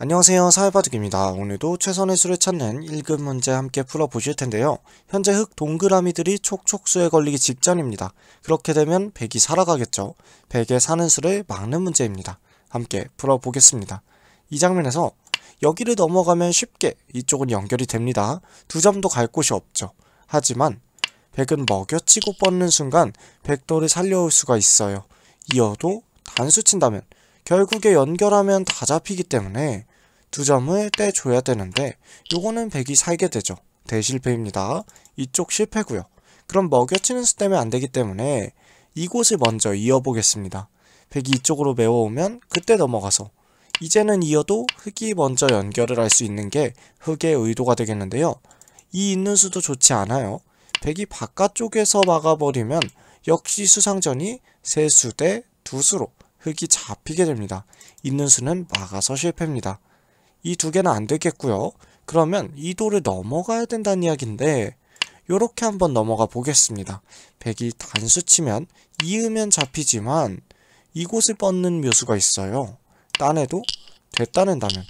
안녕하세요 사회바둑입니다. 오늘도 최선의 수를 찾는 1급 문제 함께 풀어보실 텐데요. 현재 흙 동그라미들이 촉촉수에 걸리기 직전입니다. 그렇게 되면 백이 살아가겠죠. 백0의 사는 수를 막는 문제입니다. 함께 풀어보겠습니다. 이 장면에서 여기를 넘어가면 쉽게 이쪽은 연결이 됩니다. 두 점도 갈 곳이 없죠. 하지만 백은 먹여치고 뻗는 순간 백0 0도를 살려올 수가 있어요. 이어도 단수 친다면 결국에 연결하면 다 잡히기 때문에 두 점을 떼줘야 되는데 요거는 백이 살게 되죠. 대실패입니다. 이쪽 실패고요. 그럼 먹여치는 수 때문에 안 되기 때문에 이곳을 먼저 이어보겠습니다. 백이 이쪽으로 메워오면 그때 넘어가서 이제는 이어도 흙이 먼저 연결을 할 수 있는 게 흙의 의도가 되겠는데요. 이 있는 수도 좋지 않아요. 백이 바깥쪽에서 막아버리면 역시 수상전이 세수대 두 수로 흙이 잡히게 됩니다. 있는 수는 막아서 실패입니다. 이두 개는 안 되겠고요. 그러면 이 돌을 넘어가야 된다는 이야기인데 요렇게 한번 넘어가 보겠습니다. 100이 단수치면 이으면 잡히지만 이곳을 뻗는 묘수가 있어요. 딴에도 됐다는 다면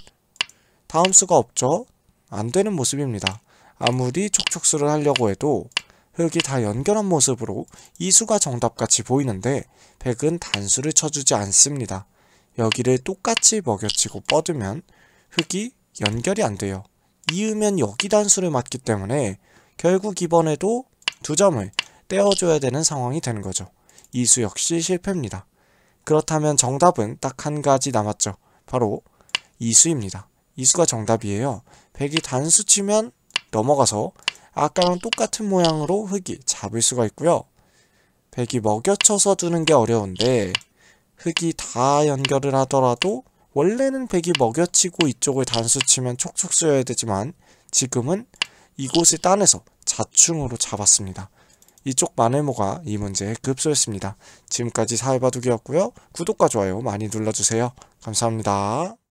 다음 수가 없죠? 안 되는 모습입니다. 아무리 촉촉수를 하려고 해도 흙이 다 연결한 모습으로 이 수가 정답같이 보이는데 100은 단수를 쳐주지 않습니다. 여기를 똑같이 먹여치고 뻗으면 흙이 연결이 안 돼요. 이으면 여기 단수를 맞기 때문에 결국 이번에도 두 점을 떼어줘야 되는 상황이 되는 거죠. 이수 역시 실패입니다. 그렇다면 정답은 딱 한 가지 남았죠. 바로 이수입니다. 이수가 정답이에요. 100이 단수 치면 넘어가서 아까랑 똑같은 모양으로 흙이 잡을 수가 있고요. 100이 먹여쳐서 두는 게 어려운데 흙이 다 연결을 하더라도 원래는 백이 먹여치고 이쪽을 단수치면 촉촉 쓰여야 되지만 지금은 이곳을 따내서 자충으로 잡았습니다. 이쪽 마늘모가이 문제에 급소했습니다. 지금까지 사회바둑이었고요. 구독과 좋아요 많이 눌러주세요. 감사합니다.